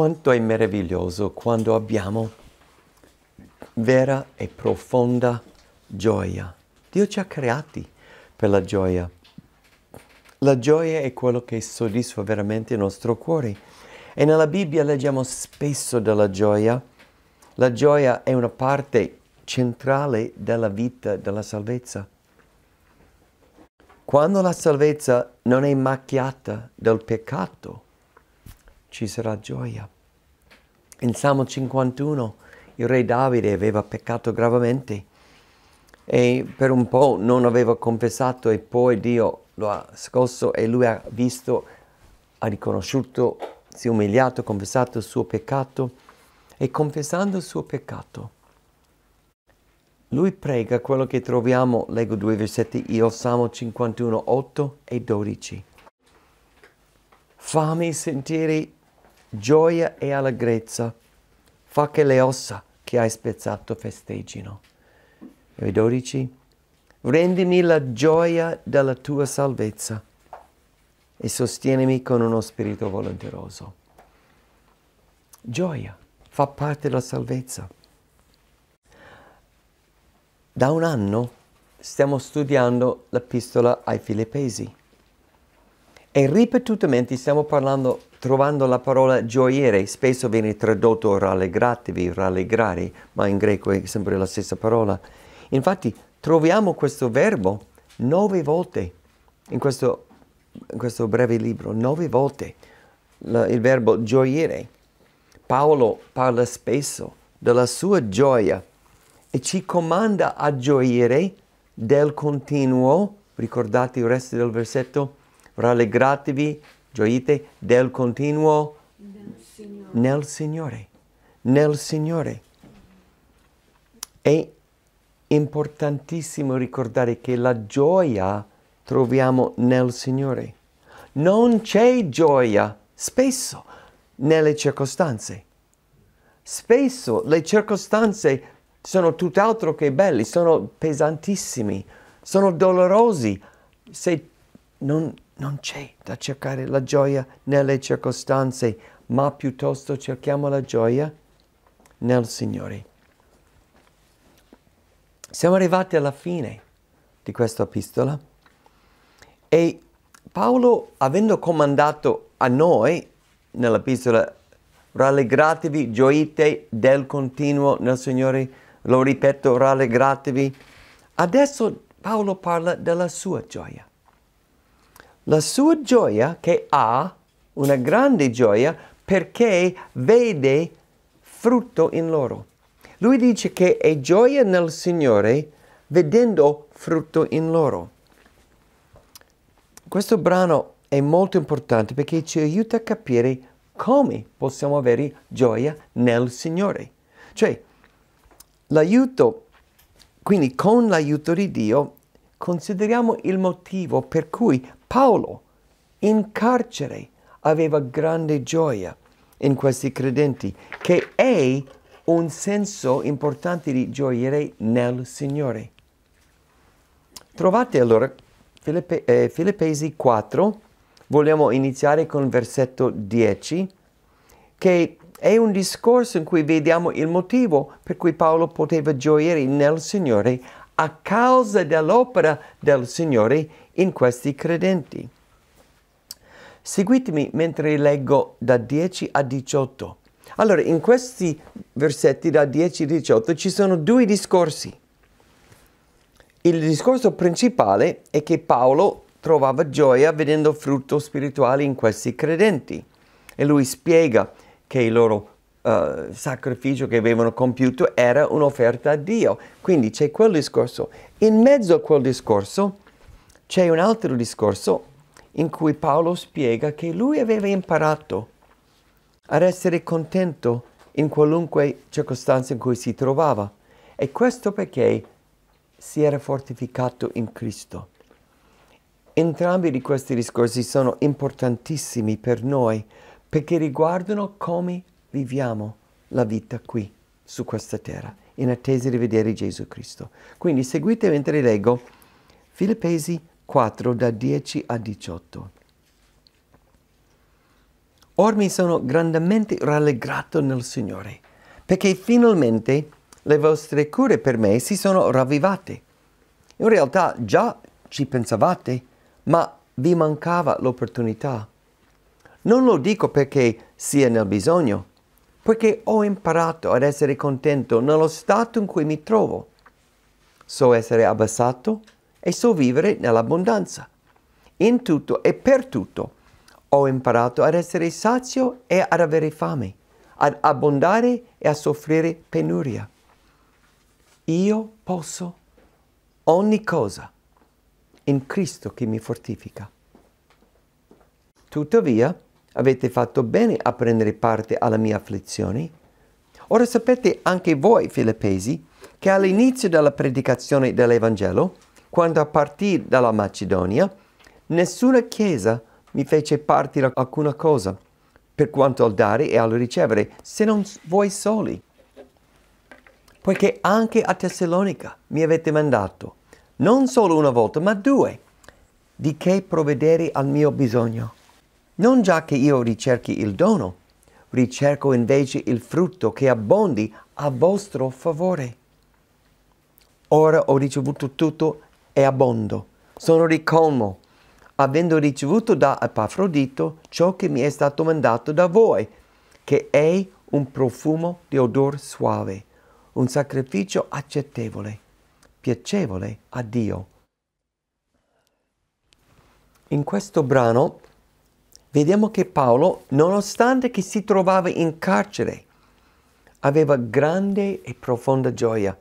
quanto è meraviglioso quando abbiamo vera e profonda gioia. Dio ci ha creati per la gioia. La gioia è quello che soddisfa veramente il nostro cuore. E nella Bibbia leggiamo spesso della gioia. La gioia è una parte centrale della vita, della salvezza. Quando la salvezza non è macchiata dal peccato, ci sarà gioia. In Salmo 51 il re Davide aveva peccato gravemente e per un po' non aveva confessato e poi Dio lo ha scosso e lui ha visto, ha riconosciuto, si è umiliato, confessato il suo peccato e confessando il suo peccato lui prega quello che troviamo, leggo due versetti, io Salmo 51, 8 e 12. Fammi sentire gioia e allegrezza, fa che le ossa che hai spezzato festeggino. E 12. Rendimi la gioia della tua salvezza e sostienimi con uno spirito volenteroso. Gioia fa parte della salvezza. Da un anno stiamo studiando l'epistola ai Filippesi e ripetutamente stiamo parlando Trovando la parola gioiere, spesso viene tradotto rallegratevi, rallegrare, ma in greco è sempre la stessa parola. Infatti troviamo questo verbo nove volte in questo, in questo breve libro, nove volte la, il verbo gioiere. Paolo parla spesso della sua gioia e ci comanda a gioire del continuo, ricordate il resto del versetto, rallegratevi gioite del continuo nel Signore. nel Signore. Nel Signore. È importantissimo ricordare che la gioia troviamo nel Signore. Non c'è gioia spesso nelle circostanze. Spesso le circostanze sono tutt'altro che belli, sono pesantissimi, sono dolorosi. Se non non c'è da cercare la gioia nelle circostanze, ma piuttosto cerchiamo la gioia nel Signore. Siamo arrivati alla fine di questa epistola e Paolo, avendo comandato a noi nell'epistola, rallegratevi, gioite del continuo nel Signore, lo ripeto, rallegratevi, adesso Paolo parla della sua gioia la sua gioia che ha, una grande gioia, perché vede frutto in loro. Lui dice che è gioia nel Signore vedendo frutto in loro. Questo brano è molto importante perché ci aiuta a capire come possiamo avere gioia nel Signore. Cioè, l'aiuto, quindi con l'aiuto di Dio, consideriamo il motivo per cui Paolo in carcere aveva grande gioia in questi credenti, che è un senso importante di gioire nel Signore. Trovate allora Filippe, eh, Filippesi 4, vogliamo iniziare con il versetto 10, che è un discorso in cui vediamo il motivo per cui Paolo poteva gioire nel Signore a causa dell'opera del Signore in questi credenti. Seguitemi mentre leggo da 10 a 18. Allora, in questi versetti da 10 a 18 ci sono due discorsi. Il discorso principale è che Paolo trovava gioia vedendo frutto spirituale in questi credenti e lui spiega che i loro eh, sacrificio che avevano compiuto era un'offerta a Dio. Quindi c'è quel discorso. In mezzo a quel discorso c'è un altro discorso in cui Paolo spiega che lui aveva imparato ad essere contento in qualunque circostanza in cui si trovava. E questo perché si era fortificato in Cristo. Entrambi di questi discorsi sono importantissimi per noi perché riguardano come viviamo la vita qui, su questa terra, in attesa di vedere Gesù Cristo. Quindi seguite mentre leggo Filippesi 4 da 10 a 18. Or mi sono grandemente rallegrato nel Signore, perché finalmente le vostre cure per me si sono ravvivate. In realtà già ci pensavate, ma vi mancava l'opportunità. Non lo dico perché sia nel bisogno, poiché ho imparato ad essere contento nello stato in cui mi trovo. So essere abbassato e so vivere nell'abbondanza. In tutto e per tutto ho imparato ad essere sazio e ad avere fame, ad abbondare e a soffrire penuria. Io posso ogni cosa in Cristo che mi fortifica. Tuttavia, avete fatto bene a prendere parte alla mia afflizione. Ora sapete anche voi, filippesi, che all'inizio della predicazione dell'Evangelo, quando partì dalla Macedonia, nessuna chiesa mi fece partire alcuna cosa, per quanto al dare e al ricevere, se non voi soli. Poiché anche a Tessalonica mi avete mandato, non solo una volta, ma due, di che provvedere al mio bisogno. Non già che io ricerchi il dono, ricerco invece il frutto che abbondi a vostro favore. Ora ho ricevuto tutto e abbondo. Sono ricolmo, avendo ricevuto da Epafrodito ciò che mi è stato mandato da voi, che è un profumo di odor suave, un sacrificio accettevole, piacevole a Dio. In questo brano vediamo che Paolo, nonostante che si trovava in carcere, aveva grande e profonda gioia.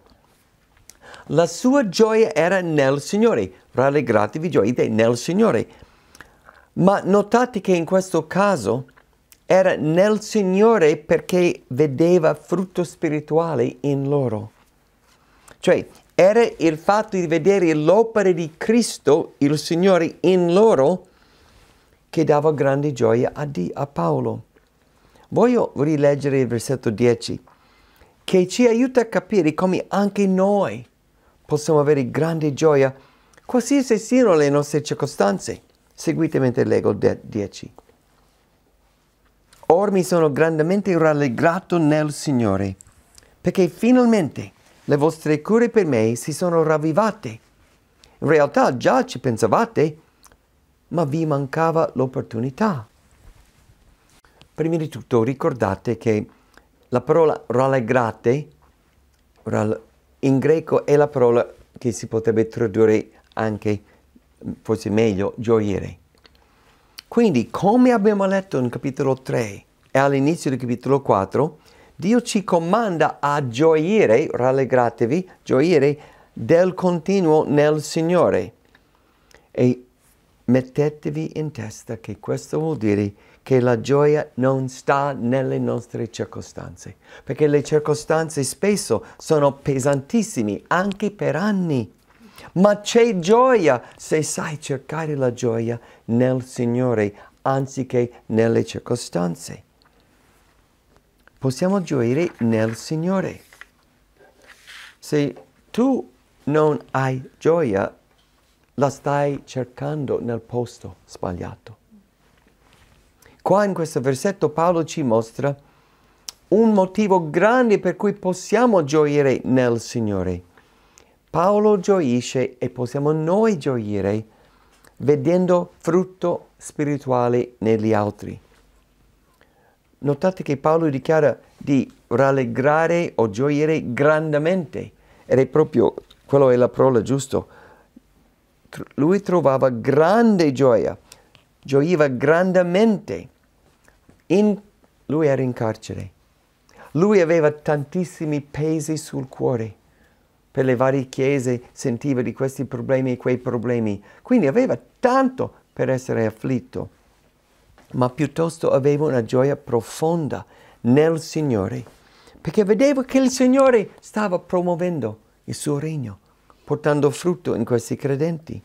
La sua gioia era nel Signore, rallegratevi gioite nel Signore. Ma notate che in questo caso era nel Signore perché vedeva frutto spirituale in loro. Cioè, era il fatto di vedere l'opera di Cristo, il Signore, in loro che dava grande gioia a, di, a Paolo. Voglio rileggere il versetto 10, che ci aiuta a capire come anche noi possiamo avere grande gioia, qualsiasi siano le nostre circostanze. Seguite mentre leggo 10. Or mi sono grandemente rallegrato nel Signore, perché finalmente le vostre cure per me si sono ravvivate. In realtà già ci pensavate, ma vi mancava l'opportunità. Prima di tutto ricordate che la parola rallegrate in greco è la parola che si potrebbe tradurre anche, forse meglio, gioire. Quindi, come abbiamo letto in capitolo 3 e all'inizio del capitolo 4, Dio ci comanda a gioire, rallegratevi, gioire del continuo nel Signore. E Mettetevi in testa che questo vuol dire che la gioia non sta nelle nostre circostanze, perché le circostanze spesso sono pesantissime, anche per anni. Ma c'è gioia se sai cercare la gioia nel Signore anziché nelle circostanze. Possiamo gioire nel Signore. Se tu non hai gioia la stai cercando nel posto sbagliato. Qua in questo versetto Paolo ci mostra un motivo grande per cui possiamo gioire nel Signore. Paolo gioisce e possiamo noi gioire vedendo frutto spirituale negli altri. Notate che Paolo dichiara di rallegrare o gioire grandemente ed è proprio, quello è la parola giusta, lui trovava grande gioia, gioiva grandemente. In, lui era in carcere. Lui aveva tantissimi pesi sul cuore. Per le varie chiese sentiva di questi problemi e quei problemi. Quindi aveva tanto per essere afflitto, ma piuttosto aveva una gioia profonda nel Signore, perché vedeva che il Signore stava promuovendo il suo regno portando frutto in questi credenti.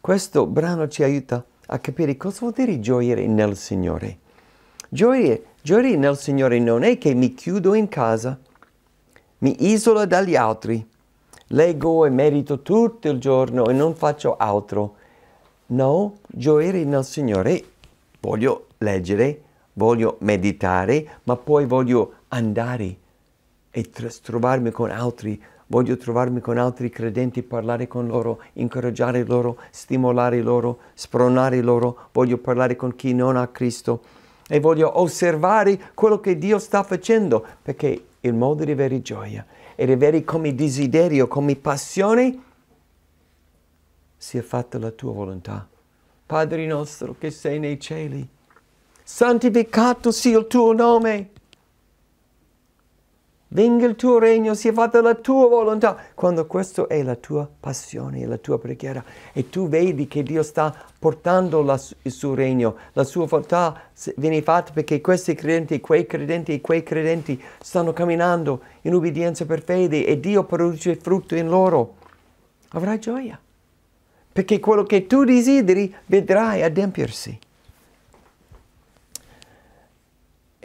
Questo brano ci aiuta a capire cosa vuol dire gioire nel Signore. Gioire, gioire nel Signore non è che mi chiudo in casa, mi isolo dagli altri, leggo e medito tutto il giorno e non faccio altro. No, gioire nel Signore, voglio leggere, voglio meditare, ma poi voglio andare e trovarmi con altri voglio trovarmi con altri credenti, parlare con loro, incoraggiare loro, stimolare loro, spronare loro, voglio parlare con chi non ha Cristo e voglio osservare quello che Dio sta facendo, perché il modo di avere gioia e di avere come desiderio, come passione, sia fatta la tua volontà. Padre nostro che sei nei cieli, santificato sia il tuo nome Venga il tuo regno, sia fatta la tua volontà, quando questa è la tua passione, la tua preghiera. E tu vedi che Dio sta portando la, il suo regno, la sua volontà viene fatta perché questi credenti, quei credenti e quei credenti stanno camminando in ubbidienza per fede e Dio produce frutto in loro. Avrai gioia, perché quello che tu desideri vedrai adempiersi.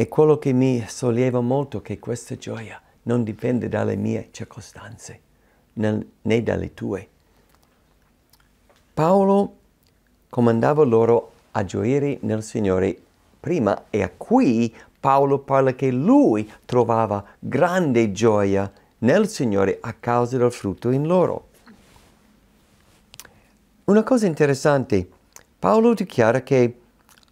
E quello che mi solleva molto è che questa gioia non dipende dalle mie circostanze, né dalle tue. Paolo comandava loro a gioire nel Signore prima e a qui Paolo parla che lui trovava grande gioia nel Signore a causa del frutto in loro. Una cosa interessante, Paolo dichiara che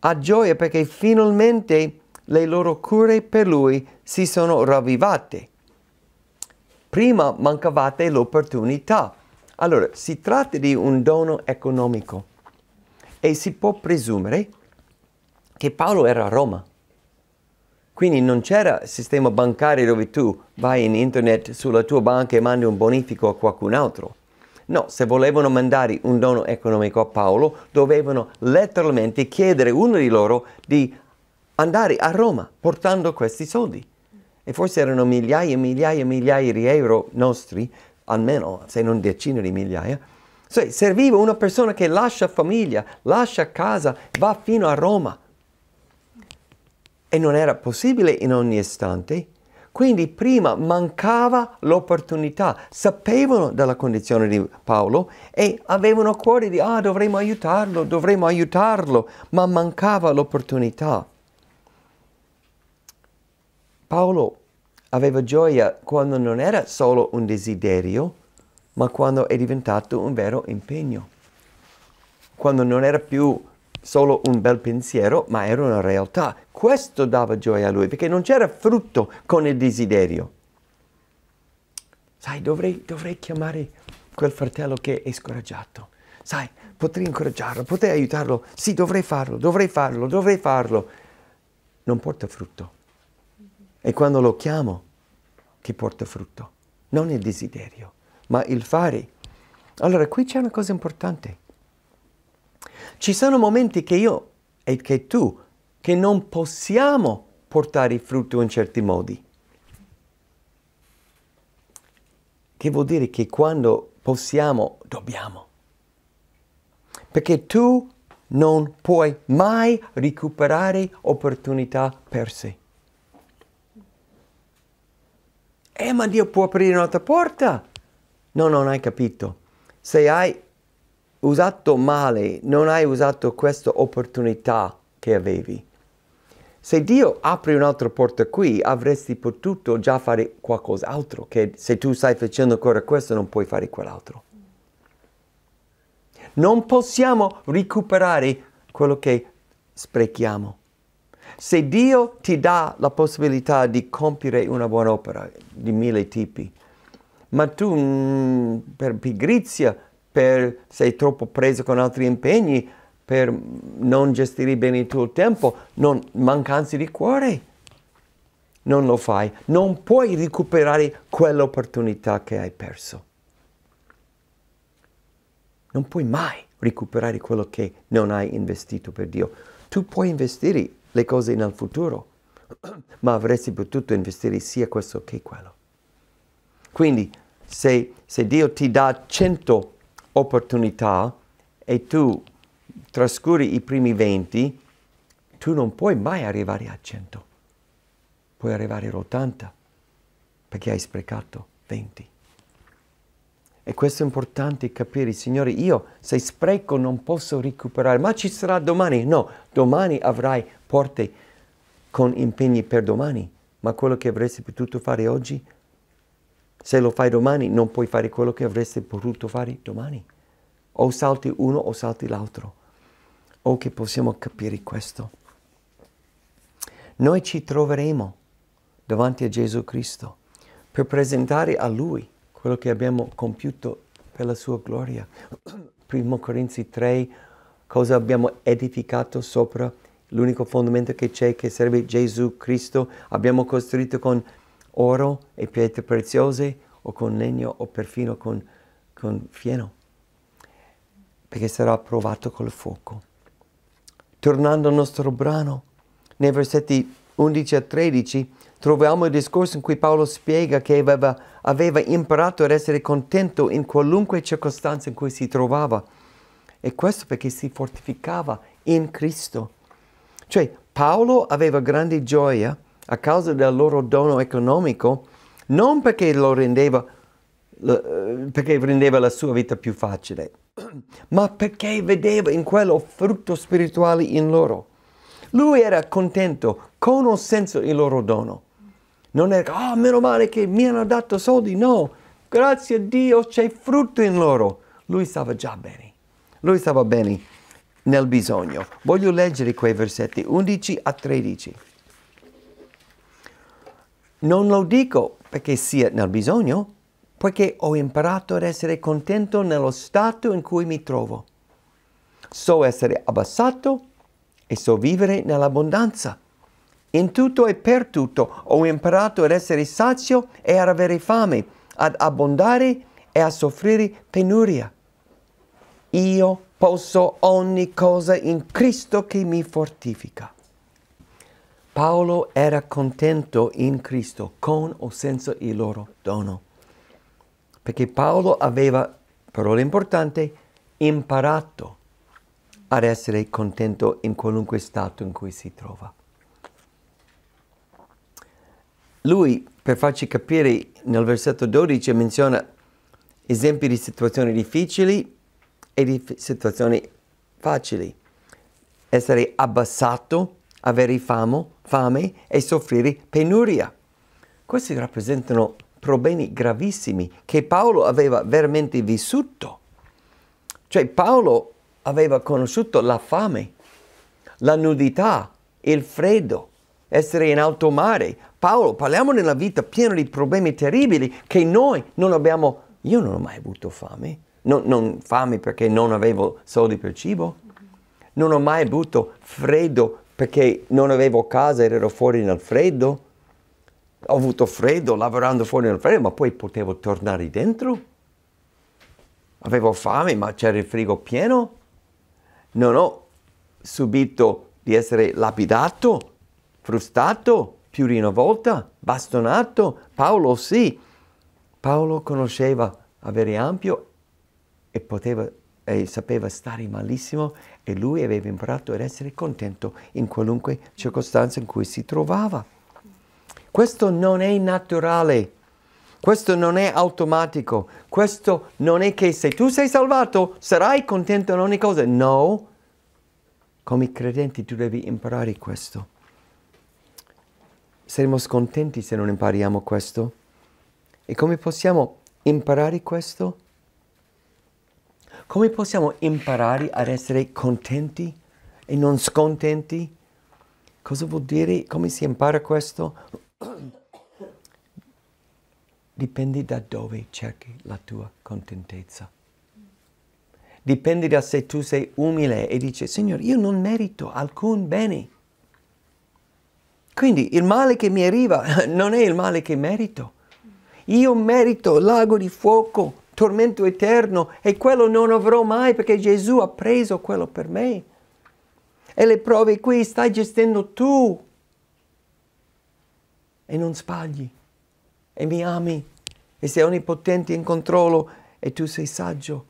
ha gioia perché finalmente le loro cure per lui si sono ravvivate. Prima mancavate l'opportunità. Allora, si tratta di un dono economico e si può presumere che Paolo era a Roma. Quindi non c'era sistema bancario dove tu vai in internet sulla tua banca e mandi un bonifico a qualcun altro. No, se volevano mandare un dono economico a Paolo, dovevano letteralmente chiedere uno di loro di andare a Roma portando questi soldi. E forse erano migliaia e migliaia e migliaia di euro nostri, almeno se non decine di migliaia. Cioè, serviva una persona che lascia famiglia, lascia casa, va fino a Roma. E non era possibile in ogni istante. Quindi prima mancava l'opportunità, sapevano della condizione di Paolo e avevano cuore di ah dovremmo aiutarlo, dovremmo aiutarlo, ma mancava l'opportunità. Paolo aveva gioia quando non era solo un desiderio, ma quando è diventato un vero impegno. Quando non era più solo un bel pensiero, ma era una realtà. Questo dava gioia a lui, perché non c'era frutto con il desiderio. Sai, dovrei, dovrei chiamare quel fratello che è scoraggiato. Sai, potrei incoraggiarlo, potrei aiutarlo. Sì, dovrei farlo, dovrei farlo, dovrei farlo. Non porta frutto e quando lo chiamo, che porta frutto? Non il desiderio, ma il fare. Allora, qui c'è una cosa importante. Ci sono momenti che io e che tu, che non possiamo portare frutto in certi modi. Che vuol dire che quando possiamo, dobbiamo. Perché tu non puoi mai recuperare opportunità perse. eh ma Dio può aprire un'altra porta. No, non hai capito. Se hai usato male, non hai usato questa opportunità che avevi. Se Dio apre un'altra porta qui, avresti potuto già fare qualcos'altro, che se tu stai facendo ancora questo non puoi fare quell'altro. Non possiamo recuperare quello che sprechiamo. Se Dio ti dà la possibilità di compiere una buona opera di mille tipi, ma tu mm, per pigrizia, per sei troppo preso con altri impegni, per non gestire bene il tuo tempo, non, mancanze di cuore, non lo fai, non puoi recuperare quell'opportunità che hai perso. Non puoi mai recuperare quello che non hai investito per Dio. Tu puoi investire le cose nel futuro, ma avresti potuto investire sia questo che quello. Quindi se, se Dio ti dà 100 opportunità e tu trascuri i primi 20, tu non puoi mai arrivare a 100, puoi arrivare all'80 perché hai sprecato 20. E questo è importante capire, Signore, io se spreco non posso recuperare, ma ci sarà domani. No, domani avrai porti con impegni per domani, ma quello che avresti potuto fare oggi, se lo fai domani non puoi fare quello che avresti potuto fare domani. O salti uno o salti l'altro. O che possiamo capire questo. Noi ci troveremo davanti a Gesù Cristo per presentare a Lui quello che abbiamo compiuto per la sua gloria. Primo Corinzi 3, cosa abbiamo edificato sopra L'unico fondamento che c'è, che sarebbe Gesù Cristo, abbiamo costruito con oro e pietre preziose o con legno o perfino con, con fieno, perché sarà provato col fuoco. Tornando al nostro brano, nei versetti 11 a 13 troviamo il discorso in cui Paolo spiega che aveva, aveva, imparato ad essere contento in qualunque circostanza in cui si trovava. E questo perché si fortificava in Cristo. Cioè Paolo aveva grande gioia a causa del loro dono economico, non perché lo rendeva, eh, perché rendeva la sua vita più facile, ma perché vedeva in quello frutto spirituale in loro. Lui era contento, con un senso il loro dono. Non era, ah, oh, meno male che mi hanno dato soldi, no, grazie a Dio c'è frutto in loro. Lui stava già bene, lui stava bene nel bisogno. Voglio leggere quei versetti 11 a 13. Non lo dico perché sia nel bisogno, poiché ho imparato ad essere contento nello stato in cui mi trovo. So essere abbassato e so vivere nell'abbondanza. In tutto e per tutto ho imparato ad essere sazio e ad avere fame, ad abbondare e a soffrire penuria. Io posso ogni cosa in Cristo che mi fortifica. Paolo era contento in Cristo con o senza il loro dono, perché Paolo aveva, parola importante, imparato ad essere contento in qualunque stato in cui si trova. Lui, per farci capire, nel versetto 12 menziona esempi di situazioni difficili e di situazioni facili. Essere abbassato, avere fame, fame e soffrire penuria. Questi rappresentano problemi gravissimi che Paolo aveva veramente vissuto. Cioè Paolo aveva conosciuto la fame, la nudità, il freddo, essere in alto mare. Paolo, parliamo nella vita piena di problemi terribili che noi non abbiamo. Io non ho mai avuto fame, non, non fame perché non avevo soldi per cibo, non ho mai avuto freddo perché non avevo casa ed ero fuori nel freddo, ho avuto freddo lavorando fuori nel freddo, ma poi potevo tornare dentro, avevo fame ma c'era il frigo pieno, non ho subito di essere lapidato, frustato più di una volta, bastonato. Paolo sì, Paolo conosceva avere ampio e, poteva, e sapeva stare malissimo e lui aveva imparato ad essere contento in qualunque circostanza in cui si trovava. Questo non è naturale, questo non è automatico, questo non è che se tu sei salvato sarai contento in ogni cosa. No, come credenti tu devi imparare questo. Saremo scontenti se non impariamo questo. E come possiamo imparare questo? Come possiamo imparare ad essere contenti e non scontenti? Cosa vuol dire? Come si impara questo? Dipende da dove cerchi la tua contentezza. Dipende da se tu sei umile e dici, Signore, io non merito alcun bene. Quindi il male che mi arriva non è il male che merito. Io merito lago di fuoco, tormento eterno e quello non avrò mai perché Gesù ha preso quello per me. E le prove qui stai gestendo tu. E non sbagli. E mi ami. E sei onnipotente in controllo e tu sei saggio.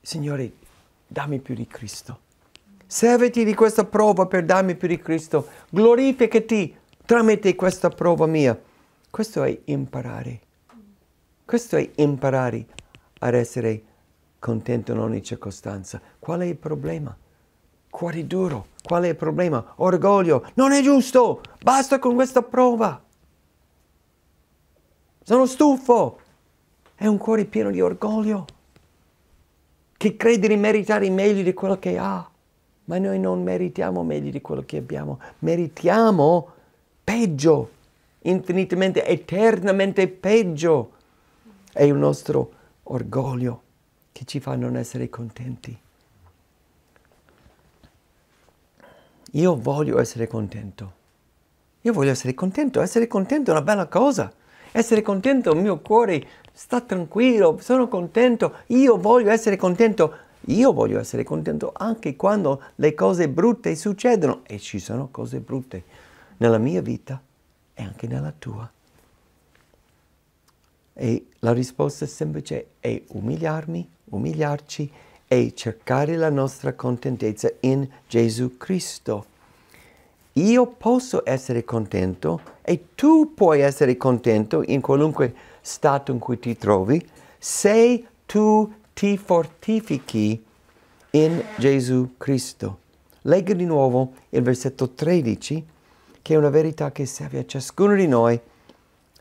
Signore, dammi più di Cristo. Serviti di questa prova per darmi più di Cristo. Glorificati tramite questa prova mia. Questo è imparare. Questo è imparare ad essere contento in ogni circostanza. Qual è il problema? Cuore duro, qual è il problema? Orgoglio, non è giusto, basta con questa prova. Sono stufo. È un cuore pieno di orgoglio, che crede di meritare meglio di quello che ha. Ma noi non meritiamo meglio di quello che abbiamo, meritiamo peggio, infinitamente, eternamente peggio è il nostro orgoglio che ci fa non essere contenti. Io voglio essere contento. Io voglio essere contento. Essere contento è una bella cosa. Essere contento, il mio cuore sta tranquillo, sono contento. Io voglio essere contento. Io voglio essere contento anche quando le cose brutte succedono. E ci sono cose brutte nella mia vita e anche nella tua. E la risposta semplice è umiliarmi, umiliarci e cercare la nostra contentezza in Gesù Cristo. Io posso essere contento e tu puoi essere contento in qualunque stato in cui ti trovi se tu ti fortifichi in Gesù Cristo. Leggo di nuovo il versetto 13, che è una verità che serve a ciascuno di noi.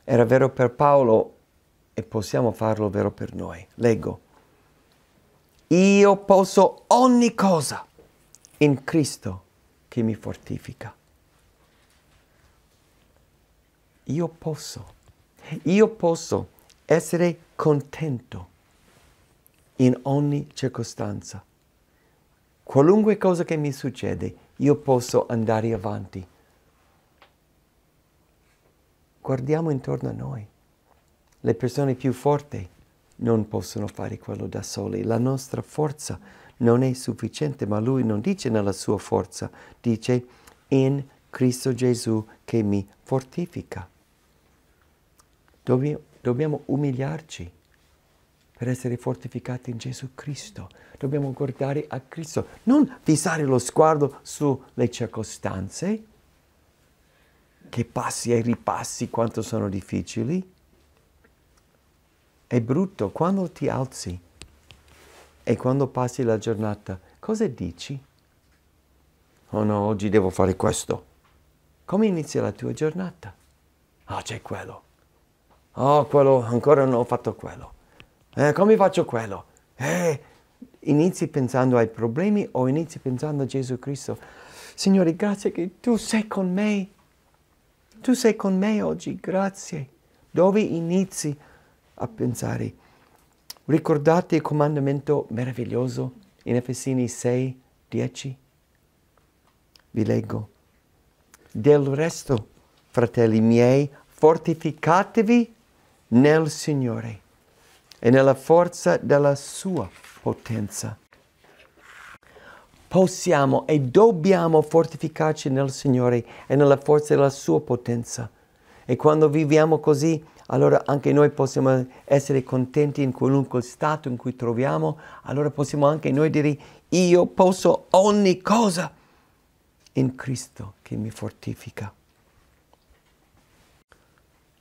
Era vero per Paolo e possiamo farlo vero per noi. Leggo. Io posso ogni cosa in Cristo che mi fortifica. Io posso. Io posso essere contento in ogni circostanza. Qualunque cosa che mi succede, io posso andare avanti. Guardiamo intorno a noi. Le persone più forti non possono fare quello da soli. La nostra forza non è sufficiente, ma lui non dice nella sua forza, dice in Cristo Gesù che mi fortifica. Dobbiamo, dobbiamo umiliarci per essere fortificati in Gesù Cristo. Dobbiamo guardare a Cristo, non fissare lo sguardo sulle circostanze, che passi e ripassi quanto sono difficili, è brutto quando ti alzi e quando passi la giornata, cosa dici? Oh no, oggi devo fare questo. Come inizia la tua giornata? Ah, oh, c'è quello. Oh, quello, ancora non ho fatto quello. Eh, come faccio quello? Eh, inizi pensando ai problemi o inizi pensando a Gesù Cristo. Signore, grazie che tu sei con me. Tu sei con me oggi, grazie. Dove inizi a pensare. Ricordate il comandamento meraviglioso in Efesini 6, 10? Vi leggo. Del resto, fratelli miei, fortificatevi nel Signore e nella forza della sua potenza. Possiamo e dobbiamo fortificarci nel Signore e nella forza della sua potenza. E quando viviamo così, allora anche noi possiamo essere contenti in qualunque stato in cui troviamo, allora possiamo anche noi dire io posso ogni cosa in Cristo che mi fortifica.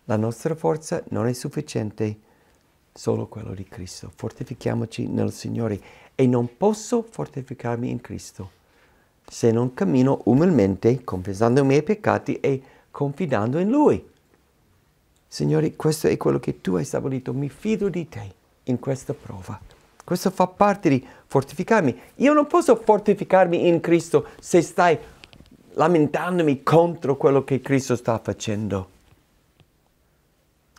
La nostra forza non è sufficiente, solo quello di Cristo. Fortifichiamoci nel Signore e non posso fortificarmi in Cristo se non cammino umilmente, confessando i miei peccati e confidando in Lui. Signore, questo è quello che tu hai stabilito, mi fido di te in questa prova. Questo fa parte di fortificarmi. Io non posso fortificarmi in Cristo se stai lamentandomi contro quello che Cristo sta facendo.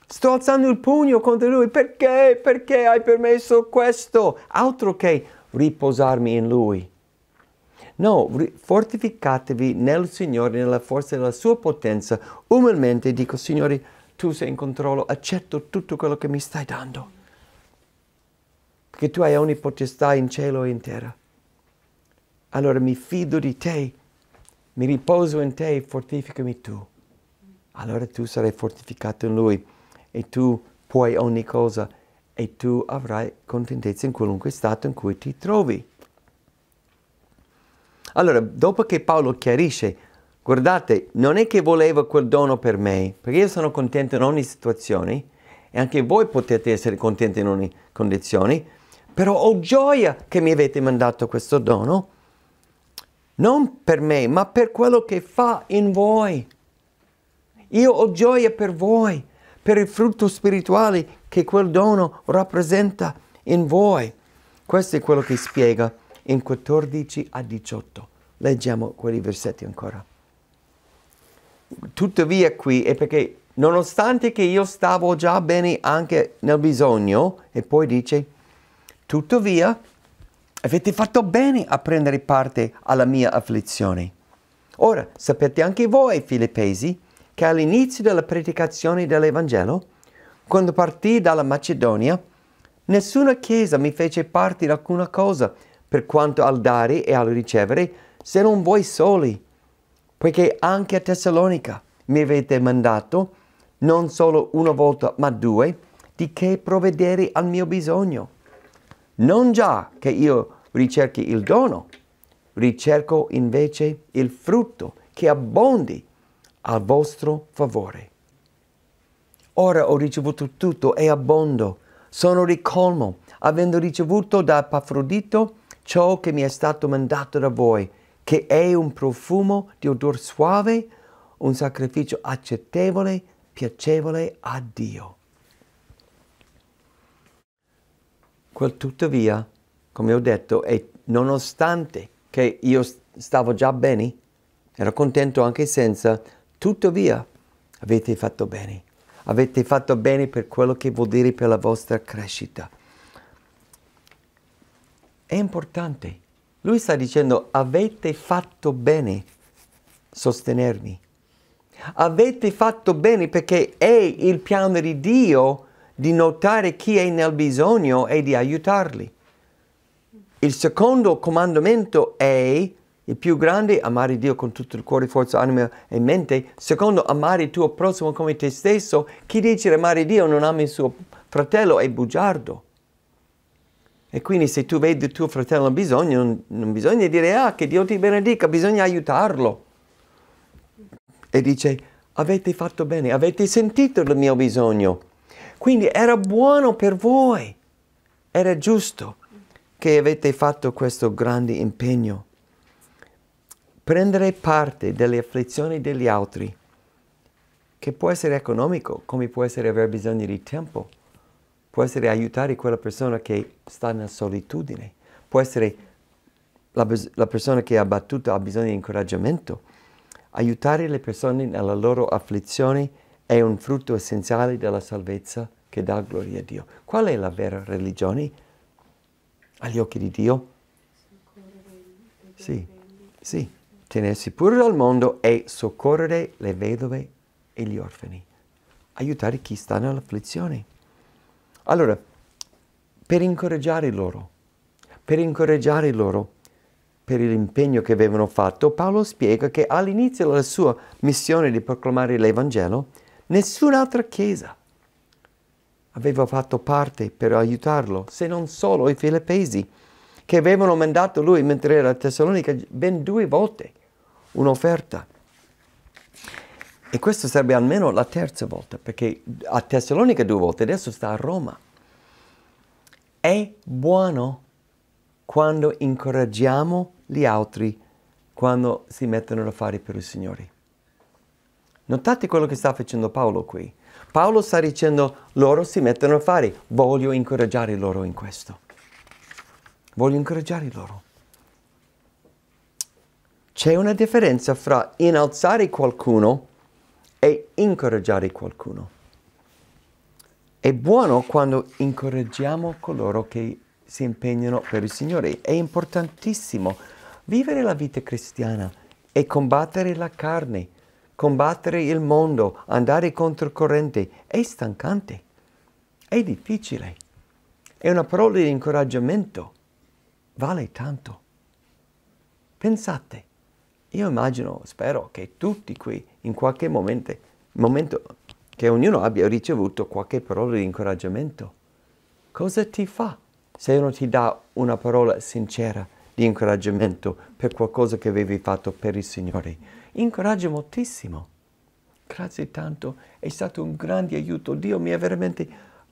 Sto alzando il pugno contro lui perché? Perché hai permesso questo? Altro che riposarmi in lui. No, fortificatevi nel Signore, nella forza della sua potenza. Umilmente dico, Signore, tu sei in controllo, accetto tutto quello che mi stai dando. Perché tu hai ogni potestà in cielo e in terra. Allora mi fido di te, mi riposo in te, fortificami tu. Allora tu sarai fortificato in lui e tu puoi ogni cosa e tu avrai contentezza in qualunque stato in cui ti trovi. Allora, dopo che Paolo chiarisce Guardate, non è che volevo quel dono per me, perché io sono contento in ogni situazione e anche voi potete essere contenti in ogni condizione, però ho gioia che mi avete mandato questo dono, non per me, ma per quello che fa in voi. Io ho gioia per voi, per il frutto spirituale che quel dono rappresenta in voi. Questo è quello che spiega in 14 a 18. Leggiamo quei versetti ancora tuttavia qui è perché nonostante che io stavo già bene anche nel bisogno, e poi dice, tuttavia avete fatto bene a prendere parte alla mia afflizione. Ora, sapete anche voi, filippesi, che all'inizio della predicazione dell'Evangelo, quando partì dalla Macedonia, nessuna chiesa mi fece parte di alcuna cosa per quanto al dare e al ricevere, se non voi soli poiché anche a Tessalonica mi avete mandato non solo una volta ma due, di che provvedere al mio bisogno. Non già che io ricerchi il dono, ricerco invece il frutto che abbondi al vostro favore. Ora ho ricevuto tutto e abbondo, sono ricolmo, avendo ricevuto da Epafrodito ciò che mi è stato mandato da voi, che è un profumo di odore suave, un sacrificio accettevole, piacevole a Dio. Quel tuttavia, come ho detto, è nonostante che io stavo già bene, ero contento anche senza, tuttavia avete fatto bene. Avete fatto bene per quello che vuol dire per la vostra crescita. È importante lui sta dicendo avete fatto bene sostenermi. Avete fatto bene perché è il piano di Dio di notare chi è nel bisogno e di aiutarli. Il secondo comandamento è il più grande, amare Dio con tutto il cuore, forza, anima e mente. Secondo, amare il tuo prossimo come te stesso. Chi dice amare Dio non ama il suo fratello è bugiardo. E quindi se tu vedi tuo fratello in bisogno, non, non bisogna dire, ah, che Dio ti benedica, bisogna aiutarlo. E dice, avete fatto bene, avete sentito il mio bisogno. Quindi era buono per voi, era giusto che avete fatto questo grande impegno. Prendere parte delle afflizioni degli altri, che può essere economico, come può essere avere bisogno di tempo, può essere aiutare quella persona che sta nella solitudine, può essere la, la persona che è abbattuta ha bisogno di incoraggiamento. Aiutare le persone nella loro afflizione è un frutto essenziale della salvezza che dà gloria a Dio. Qual è la vera religione? Agli occhi di Dio? Sì, sì. Tenersi pure dal mondo e soccorrere le vedove e gli orfani. Aiutare chi sta nell'afflizione. Allora, per incoraggiare loro, per incoraggiare loro, per l'impegno che avevano fatto, Paolo spiega che all'inizio della sua missione di proclamare l'Evangelo, nessun'altra chiesa aveva fatto parte per aiutarlo, se non solo i filippesi, che avevano mandato lui mentre era a Tessalonica ben due volte un'offerta. E questo sarebbe almeno la terza volta, perché a Tessalonica due volte, adesso sta a Roma. È buono quando incoraggiamo gli altri quando si mettono a fare per il Signore. Notate quello che sta facendo Paolo qui. Paolo sta dicendo loro si mettono a fare, voglio incoraggiare loro in questo. Voglio incoraggiare loro. C'è una differenza fra innalzare qualcuno e incoraggiare qualcuno. È buono quando incoraggiamo coloro che si impegnano per il Signore. È importantissimo vivere la vita cristiana e combattere la carne, combattere il mondo, andare controcorrente. È stancante, è difficile. È una parola di incoraggiamento. Vale tanto. Pensate, io immagino, spero che tutti qui in qualche momento, momento che ognuno abbia ricevuto qualche parola di incoraggiamento. Cosa ti fa se uno ti dà una parola sincera di incoraggiamento per qualcosa che avevi fatto per il Signore? Incoraggio moltissimo. Grazie tanto, è stato un grande aiuto. Dio mi ha veramente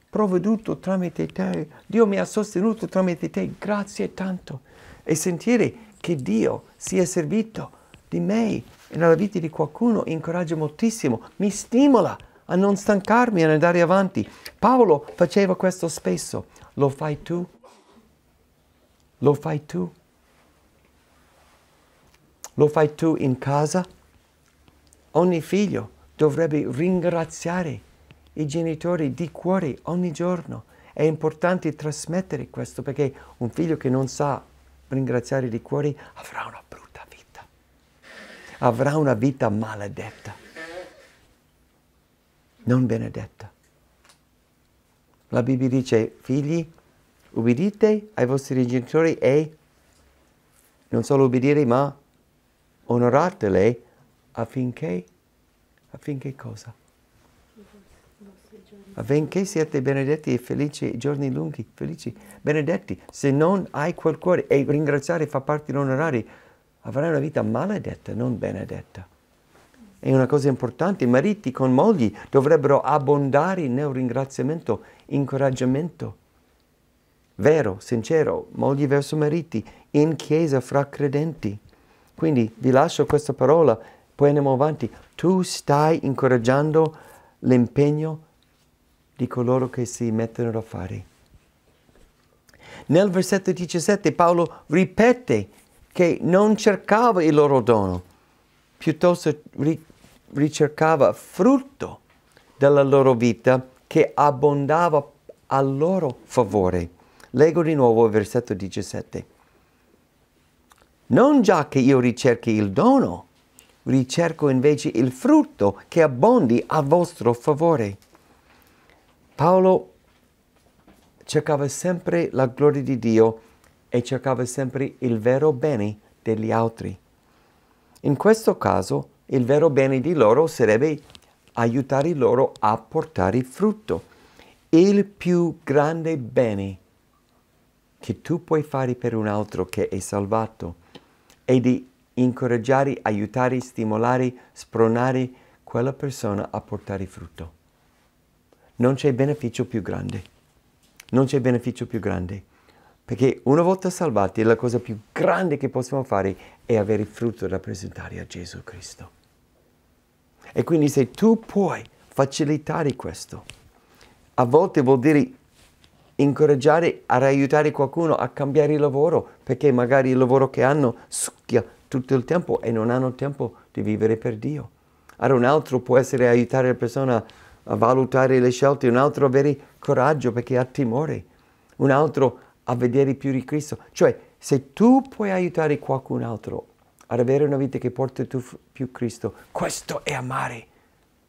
provveduto tramite te. Dio mi ha sostenuto tramite te. Grazie tanto. E sentire che Dio si è servito di me e nella vita di qualcuno incoraggia moltissimo, mi stimola a non stancarmi, ad andare avanti. Paolo faceva questo spesso. Lo fai tu? Lo fai tu? Lo fai tu in casa? Ogni figlio dovrebbe ringraziare i genitori di cuore ogni giorno. È importante trasmettere questo perché un figlio che non sa ringraziare di cuore avrà una avrà una vita maledetta, non benedetta. La Bibbia dice, figli, ubbidite ai vostri genitori e non solo ubbidire, ma onoratele affinché, affinché cosa? Affinché siate benedetti e felici giorni lunghi, felici, benedetti. Se non hai quel cuore, e ringraziare fa parte di onorare, avrai una vita maledetta, non benedetta. È una cosa importante, i mariti con mogli dovrebbero abbondare nel ringraziamento, incoraggiamento. Vero, sincero, mogli verso mariti, in chiesa fra credenti. Quindi vi lascio questa parola, poi andiamo avanti. Tu stai incoraggiando l'impegno di coloro che si mettono a fare. Nel versetto 17 Paolo ripete che non cercava il loro dono, piuttosto ricercava frutto della loro vita che abbondava a loro favore. Leggo di nuovo il versetto 17. Non già che io ricerchi il dono, ricerco invece il frutto che abbondi a vostro favore. Paolo cercava sempre la gloria di Dio e cercava sempre il vero bene degli altri. In questo caso, il vero bene di loro sarebbe aiutare loro a portare frutto. Il più grande bene che tu puoi fare per un altro che è salvato è di incoraggiare, aiutare, stimolare, spronare quella persona a portare frutto. Non c'è beneficio più grande. Non c'è beneficio più grande. Perché una volta salvati, la cosa più grande che possiamo fare è avere il frutto da presentare a Gesù Cristo. E quindi se tu puoi facilitare questo, a volte vuol dire incoraggiare ad aiutare qualcuno a cambiare il lavoro, perché magari il lavoro che hanno succhia tutto il tempo e non hanno tempo di vivere per Dio. Allora un altro può essere aiutare la persona a valutare le scelte, un altro avere coraggio perché ha timore, un altro a vedere più di Cristo. Cioè, se tu puoi aiutare qualcun altro ad avere una vita che porta tu più Cristo, questo è amare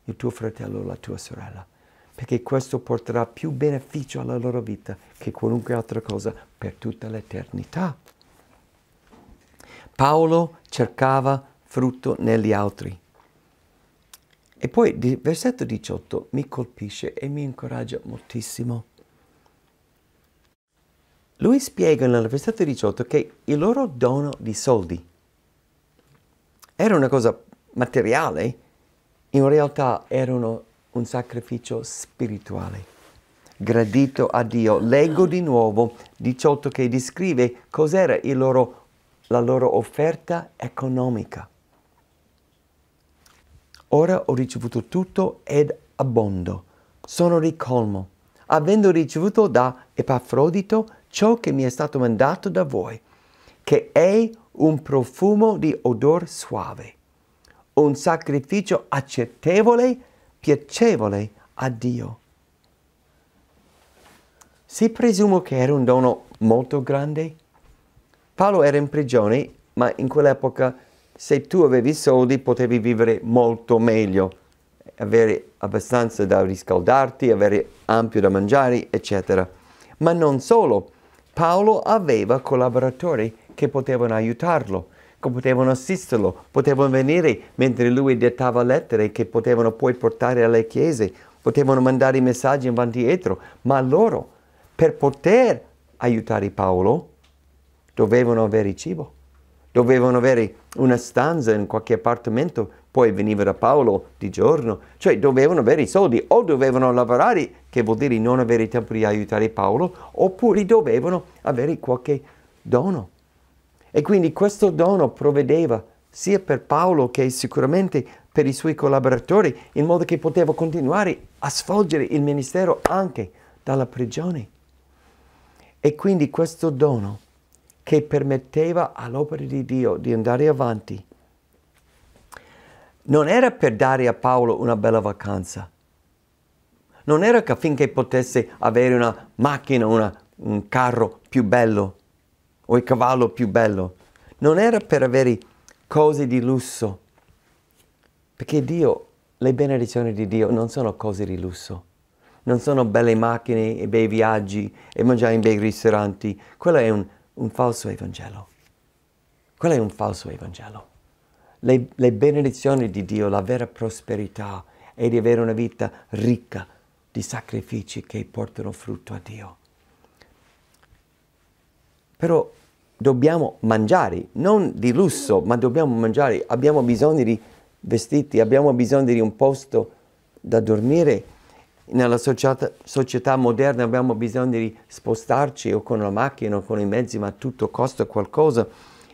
il tuo fratello o la tua sorella, perché questo porterà più beneficio alla loro vita che qualunque altra cosa per tutta l'eternità. Paolo cercava frutto negli altri. E poi versetto 18 mi colpisce e mi incoraggia moltissimo. Lui spiega nel versetto 18 che il loro dono di soldi era una cosa materiale, in realtà erano un sacrificio spirituale gradito a Dio. Leggo di nuovo 18 che descrive cos'era loro, la loro offerta economica. Ora ho ricevuto tutto ed abbondo, sono ricolmo, avendo ricevuto da Epafrodito ciò che mi è stato mandato da voi, che è un profumo di odor suave, un sacrificio accettevole, piacevole a Dio. Si presumo che era un dono molto grande. Paolo era in prigione, ma in quell'epoca se tu avevi soldi potevi vivere molto meglio, avere abbastanza da riscaldarti, avere ampio da mangiare, eccetera. Ma non solo, Paolo aveva collaboratori che potevano aiutarlo, che potevano assisterlo, potevano venire mentre lui dettava lettere che potevano poi portare alle chiese, potevano mandare messaggi avanti e dietro, ma loro, per poter aiutare Paolo, dovevano avere cibo, dovevano avere una stanza in qualche appartamento, poi veniva da Paolo di giorno, cioè dovevano avere i soldi o dovevano lavorare che vuol dire non avere tempo di aiutare Paolo, oppure dovevano avere qualche dono. E quindi questo dono provvedeva sia per Paolo che sicuramente per i suoi collaboratori, in modo che poteva continuare a svolgere il ministero anche dalla prigione. E quindi questo dono che permetteva all'opera di Dio di andare avanti non era per dare a Paolo una bella vacanza, non era che affinché potesse avere una macchina, una, un carro più bello o il cavallo più bello, non era per avere cose di lusso, perché Dio, le benedizioni di Dio non sono cose di lusso, non sono belle macchine e bei viaggi e mangiare in bei ristoranti, quello è un, un falso Evangelo, quello è un falso Evangelo. Le, le benedizioni di Dio, la vera prosperità è di avere una vita ricca, di sacrifici che portano frutto a Dio. Però dobbiamo mangiare, non di lusso, ma dobbiamo mangiare. Abbiamo bisogno di vestiti, abbiamo bisogno di un posto da dormire. Nella società, società moderna abbiamo bisogno di spostarci o con la macchina o con i mezzi, ma tutto costa qualcosa.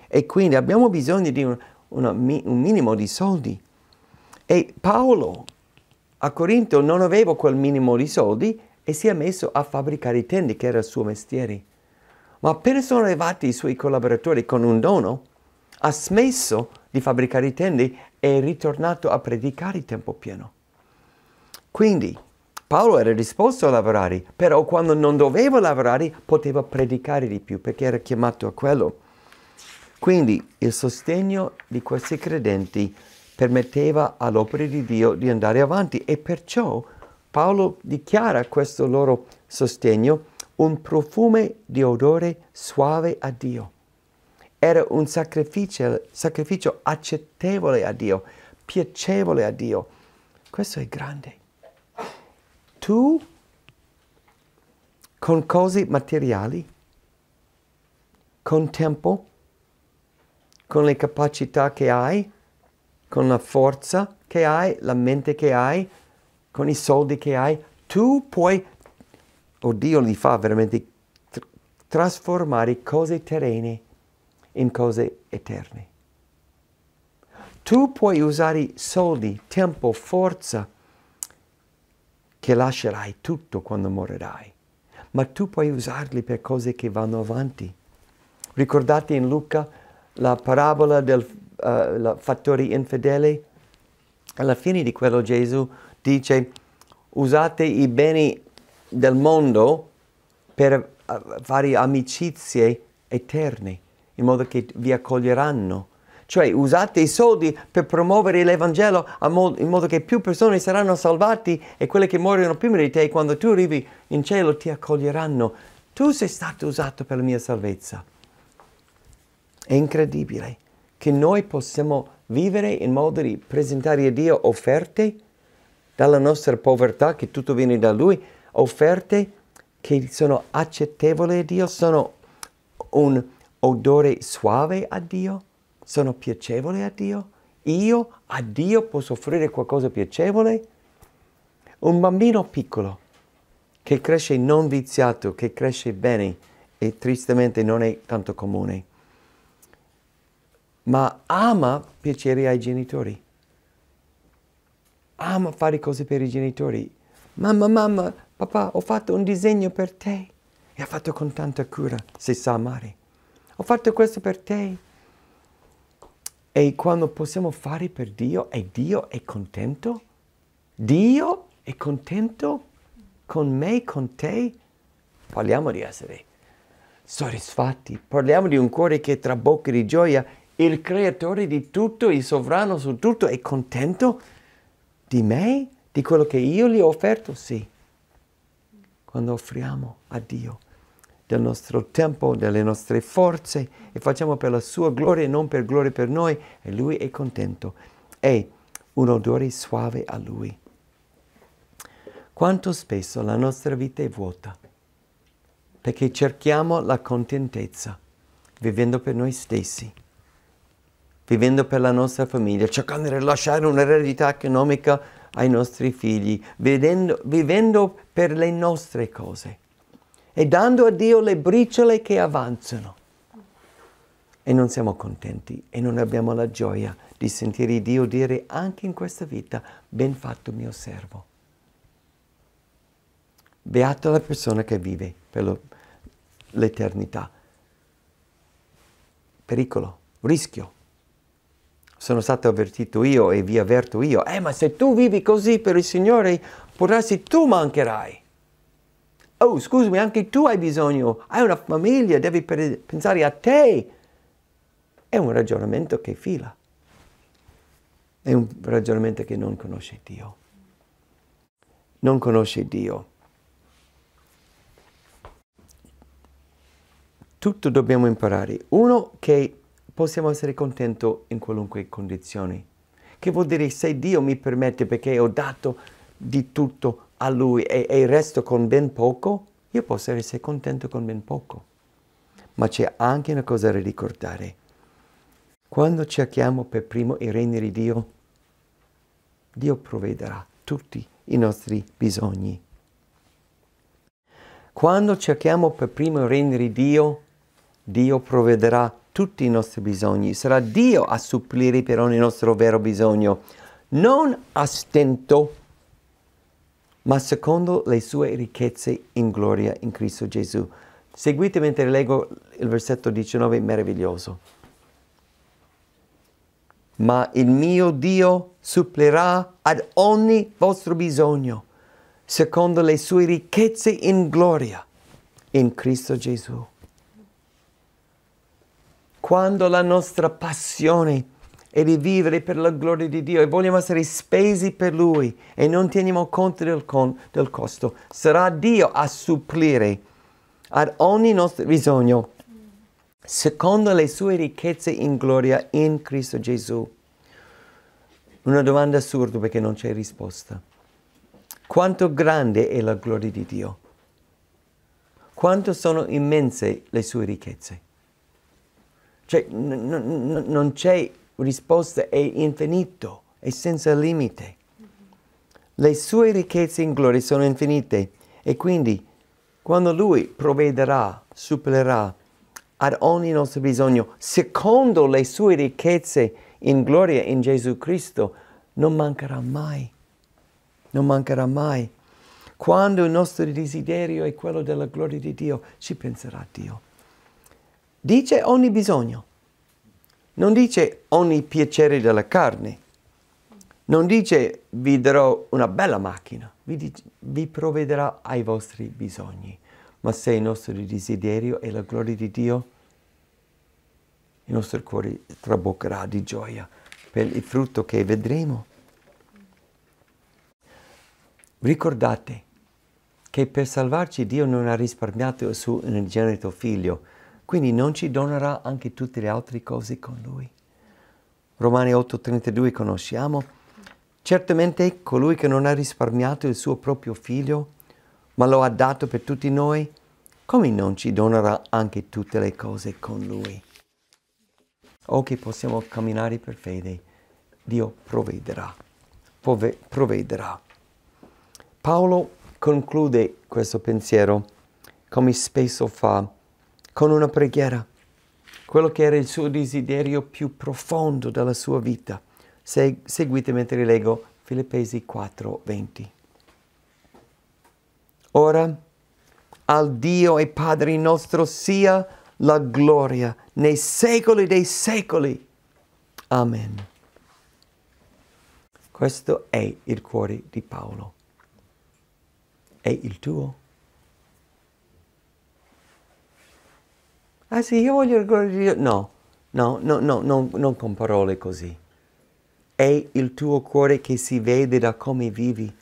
E quindi abbiamo bisogno di un, una, un minimo di soldi. E Paolo a Corinto non aveva quel minimo di soldi e si è messo a fabbricare i tende, che era il suo mestiere. Ma appena sono arrivati i suoi collaboratori con un dono, ha smesso di fabbricare i tende e è ritornato a predicare il tempo pieno. Quindi Paolo era disposto a lavorare, però quando non doveva lavorare poteva predicare di più perché era chiamato a quello. Quindi il sostegno di questi credenti permetteva all'opera di Dio di andare avanti e perciò Paolo dichiara questo loro sostegno un profumo di odore suave a Dio. Era un sacrificio, sacrificio accettevole a Dio, piacevole a Dio. Questo è grande. Tu con cose materiali, con tempo, con le capacità che hai, con la forza che hai, la mente che hai, con i soldi che hai, tu puoi, o Dio li fa veramente, tr trasformare cose terrene in cose eterne. Tu puoi usare soldi, tempo, forza, che lascerai tutto quando morirai, ma tu puoi usarli per cose che vanno avanti. Ricordate in Luca la parabola del uh, fattori infedeli, alla fine di quello Gesù dice usate i beni del mondo per eh, fare amicizie eterne, in modo che vi accoglieranno. Cioè usate i soldi per promuovere l'Evangelo in modo che più persone saranno salvate e quelle che moriranno prima di te quando tu arrivi in cielo ti accoglieranno. Tu sei stato usato per la mia salvezza. È incredibile che noi possiamo vivere in modo di presentare a Dio offerte dalla nostra povertà, che tutto viene da Lui, offerte che sono accettevoli a Dio, sono un odore suave a Dio, sono piacevoli a Dio. Io a Dio posso offrire qualcosa di piacevole? Un bambino piccolo che cresce non viziato, che cresce bene e tristemente non è tanto comune ma ama piacere ai genitori. Ama fare cose per i genitori. Mamma, mamma, papà, ho fatto un disegno per te. E ha fatto con tanta cura, se sa amare. Ho fatto questo per te. E quando possiamo fare per Dio e Dio è contento? Dio è contento con me, con te? Parliamo di essere soddisfatti, parliamo di un cuore che trabocca di gioia il creatore di tutto, il sovrano su tutto, è contento di me, di quello che io gli ho offerto? Sì. Quando offriamo a Dio del nostro tempo, delle nostre forze e facciamo per la sua gloria e non per gloria per noi, e lui è contento. È un odore suave a lui. Quanto spesso la nostra vita è vuota perché cerchiamo la contentezza vivendo per noi stessi vivendo per la nostra famiglia, cercando di lasciare un'eredità economica ai nostri figli, vedendo, vivendo per le nostre cose e dando a Dio le briciole che avanzano. E non siamo contenti e non abbiamo la gioia di sentire Dio dire anche in questa vita, ben fatto mio servo. Beata la persona che vive per l'eternità. Pericolo, rischio sono stato avvertito io e vi avverto io. Eh, ma se tu vivi così per il Signore, può tu mancherai. Oh, scusami, anche tu hai bisogno, hai una famiglia, devi pensare a te. È un ragionamento che fila. È un ragionamento che non conosce Dio. Non conosce Dio. Tutto dobbiamo imparare. Uno, che possiamo essere contenti in qualunque condizione. Che vuol dire se Dio mi permette perché ho dato di tutto a Lui e, e resto con ben poco, io posso essere contento con ben poco. Ma c'è anche una cosa da ricordare. Quando cerchiamo per primo il regno di Dio, Dio provvederà tutti i nostri bisogni. Quando cerchiamo per primo il regno di Dio, Dio provvederà tutti i nostri bisogni, sarà Dio a supplire per ogni nostro vero bisogno, non a stento, ma secondo le sue ricchezze in gloria in Cristo Gesù. Seguite mentre leggo il versetto 19, meraviglioso. Ma il mio Dio supplirà ad ogni vostro bisogno, secondo le sue ricchezze in gloria in Cristo Gesù quando la nostra passione è di vivere per la gloria di Dio e vogliamo essere spesi per Lui e non teniamo conto del, con, del costo, sarà Dio a supplire ad ogni nostro bisogno secondo le sue ricchezze in gloria in Cristo Gesù. Una domanda assurda perché non c'è risposta. Quanto grande è la gloria di Dio? Quanto sono immense le sue ricchezze? Cioè, non c'è risposta, è infinito, è senza limite. Le sue ricchezze in gloria sono infinite e quindi quando lui provvederà, supplerà ad ogni nostro bisogno, secondo le sue ricchezze in gloria in Gesù Cristo, non mancherà mai, non mancherà mai. Quando il nostro desiderio è quello della gloria di Dio, ci penserà Dio. Dice ogni bisogno. Non dice ogni piacere della carne. Non dice vi darò una bella macchina. Vi, dice, vi provvederà ai vostri bisogni. Ma se il nostro desiderio è la gloria di Dio, il nostro cuore traboccherà di gioia per il frutto che vedremo. Ricordate che per salvarci Dio non ha risparmiato il suo unigenito figlio quindi non ci donerà anche tutte le altre cose con lui. Romani 8:32 conosciamo. Certamente colui che non ha risparmiato il suo proprio figlio, ma lo ha dato per tutti noi, come non ci donerà anche tutte le cose con lui? O che possiamo camminare per fede, Dio provvederà, provvederà. Paolo conclude questo pensiero come spesso fa con una preghiera, quello che era il suo desiderio più profondo della sua vita. Se, seguite mentre leggo Filippesi 4:20. Ora al Dio e Padre nostro sia la gloria nei secoli dei secoli. Amen. Questo è il cuore di Paolo. È il tuo. ah sì, io voglio il gloria di Dio. No, no, no, no, no non con parole così. È il tuo cuore che si vede da come vivi,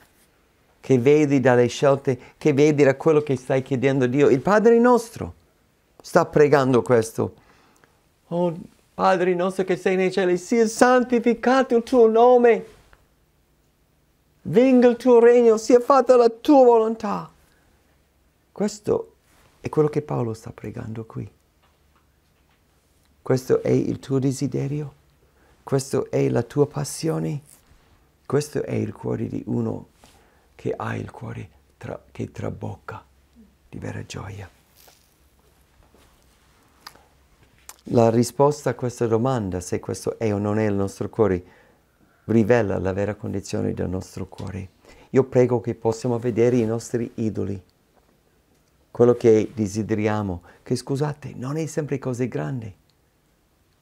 che vedi dalle scelte, che vedi da quello che stai chiedendo a Dio. Il Padre nostro sta pregando questo. Oh Padre nostro che sei nei cieli, sia santificato il tuo nome. Venga il tuo regno, sia fatta la tua volontà. Questo è quello che Paolo sta pregando qui. Questo è il tuo desiderio? Questa è la tua passione? Questo è il cuore di uno che ha il cuore tra, che trabocca di vera gioia. La risposta a questa domanda, se questo è o non è il nostro cuore, rivela la vera condizione del nostro cuore. Io prego che possiamo vedere i nostri idoli, quello che desideriamo, che scusate, non è sempre così grande.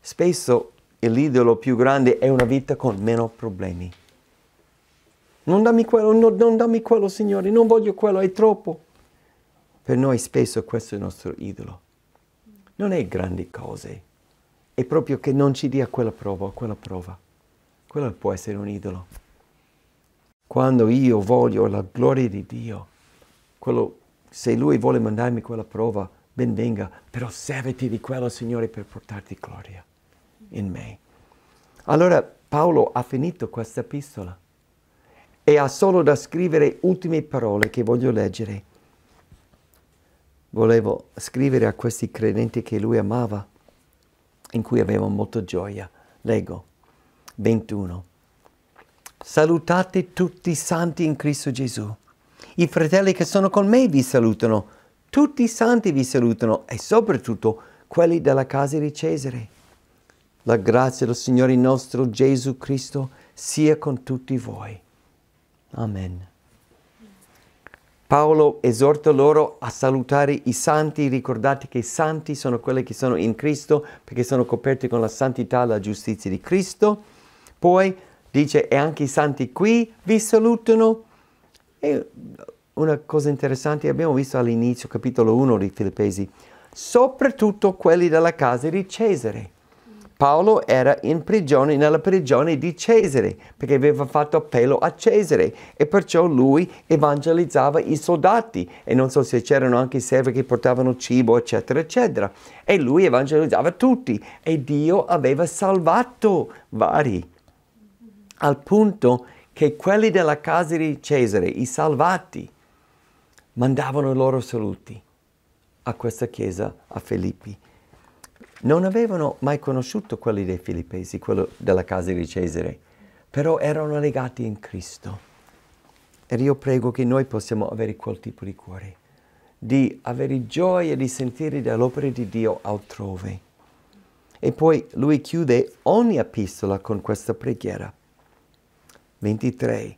Spesso l'idolo più grande è una vita con meno problemi. Non dammi quello, non, non dammi quello, Signore, non voglio quello, è troppo. Per noi spesso questo è il nostro idolo. Non è grandi cose, è proprio che non ci dia quella prova, quella prova. Quello può essere un idolo. Quando io voglio la gloria di Dio, quello, se Lui vuole mandarmi quella prova, ben venga, però serviti di quello, Signore, per portarti gloria in me. Allora Paolo ha finito questa epistola e ha solo da scrivere ultime parole che voglio leggere. Volevo scrivere a questi credenti che lui amava, in cui avevo molta gioia. Leggo 21. Salutate tutti i santi in Cristo Gesù. I fratelli che sono con me vi salutano. Tutti i santi vi salutano e soprattutto quelli della casa di Cesare. La grazia del Signore nostro Gesù Cristo sia con tutti voi. Amen. Paolo esorta loro a salutare i santi, ricordate che i santi sono quelli che sono in Cristo perché sono coperti con la santità e la giustizia di Cristo. Poi dice e anche i santi qui vi salutano. E una cosa interessante abbiamo visto all'inizio capitolo 1 di Filippesi, soprattutto quelli della casa di Cesare. Paolo era in prigione, nella prigione di Cesare, perché aveva fatto appello a Cesare e perciò lui evangelizzava i soldati e non so se c'erano anche i servi che portavano cibo, eccetera, eccetera. E lui evangelizzava tutti e Dio aveva salvato vari, al punto che quelli della casa di Cesare, i salvati, mandavano i loro saluti a questa chiesa a Filippi non avevano mai conosciuto quelli dei filippesi, quello della casa di Cesare, però erano legati in Cristo. Ed io prego che noi possiamo avere quel tipo di cuore, di avere gioia di sentire dall'opera di Dio altrove. E poi lui chiude ogni epistola con questa preghiera. 23.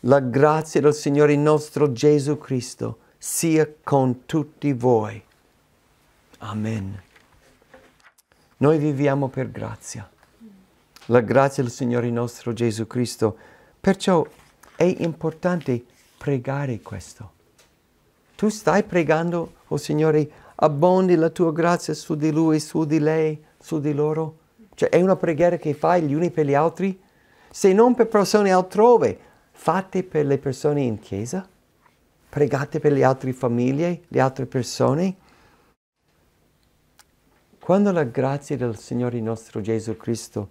La grazia del Signore nostro Gesù Cristo sia con tutti voi. Amen. Noi viviamo per grazia. La grazia del Signore nostro Gesù Cristo. Perciò è importante pregare questo. Tu stai pregando, o oh Signore, abbondi la tua grazia su di lui, su di lei, su di loro. Cioè è una preghiera che fai gli uni per gli altri? Se non per persone altrove, fate per le persone in chiesa? Pregate per le altre famiglie, le altre persone? Quando la grazia del Signore nostro Gesù Cristo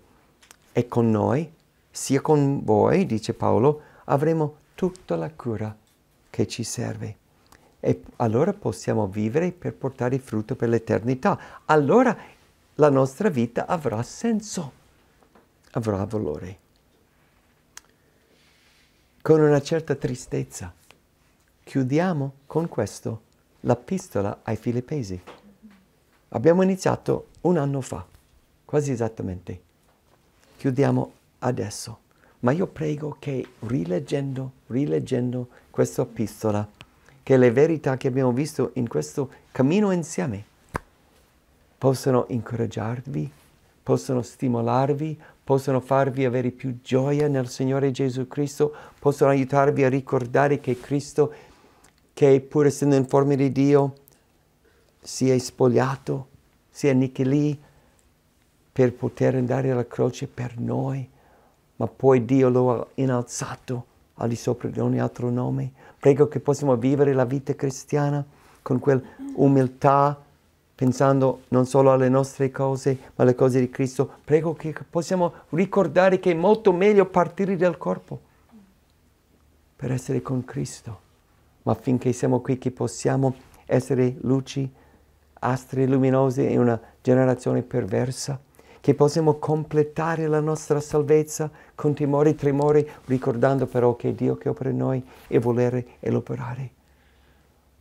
è con noi, sia con voi, dice Paolo, avremo tutta la cura che ci serve. E allora possiamo vivere per portare frutto per l'eternità. Allora la nostra vita avrà senso, avrà valore. Con una certa tristezza chiudiamo con questo l'epistola ai Filippesi. Abbiamo iniziato un anno fa, quasi esattamente. Chiudiamo adesso. Ma io prego che rileggendo, rileggendo questa epistola, che le verità che abbiamo visto in questo cammino insieme possano incoraggiarvi, possono stimolarvi, possono farvi avere più gioia nel Signore Gesù Cristo, possono aiutarvi a ricordare che Cristo, che pur essendo in forma di Dio, si è spogliato, si è annichilì per poter andare alla croce per noi, ma poi Dio lo ha innalzato al di sopra di ogni altro nome. Prego che possiamo vivere la vita cristiana con quell'umiltà, pensando non solo alle nostre cose, ma alle cose di Cristo. Prego che possiamo ricordare che è molto meglio partire dal corpo per essere con Cristo, ma finché siamo qui che possiamo essere luci astri luminosi in una generazione perversa, che possiamo completare la nostra salvezza con timori e tremori, ricordando però che è Dio che opera in noi e volere e l'operare.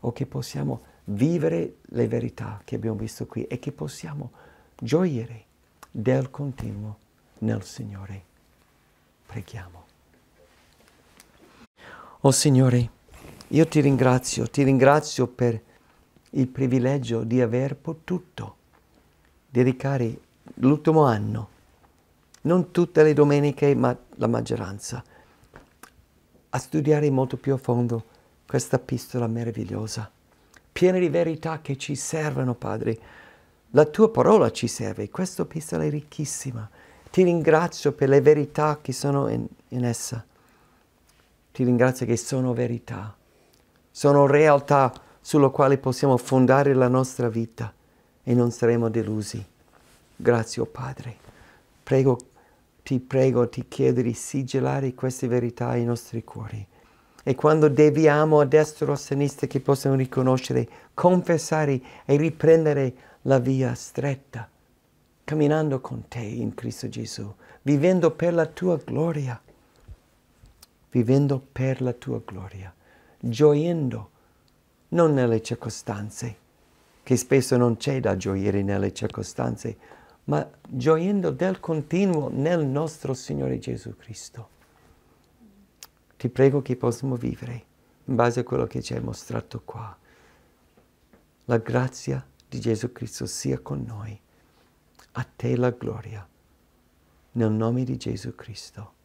O che possiamo vivere le verità che abbiamo visto qui e che possiamo gioire del continuo nel Signore. Preghiamo. O oh Signore, io ti ringrazio, ti ringrazio per il privilegio di aver potuto dedicare l'ultimo anno, non tutte le domeniche, ma la maggioranza, a studiare molto più a fondo questa pistola meravigliosa, piena di verità che ci servono, Padre. La tua parola ci serve, questa pistola è ricchissima. Ti ringrazio per le verità che sono in, in essa. Ti ringrazio che sono verità, sono realtà sulla quale possiamo fondare la nostra vita e non saremo delusi. Grazie, oh Padre. Prego, ti prego, ti chiedo di sigillare queste verità ai nostri cuori. E quando deviamo a destra o a sinistra che possiamo riconoscere, confessare e riprendere la via stretta, camminando con te in Cristo Gesù, vivendo per la tua gloria, vivendo per la tua gloria, gioiendo non nelle circostanze, che spesso non c'è da gioire nelle circostanze, ma gioiendo del continuo nel nostro Signore Gesù Cristo. Ti prego che possiamo vivere in base a quello che ci hai mostrato qua. La grazia di Gesù Cristo sia con noi. A te la gloria. Nel nome di Gesù Cristo.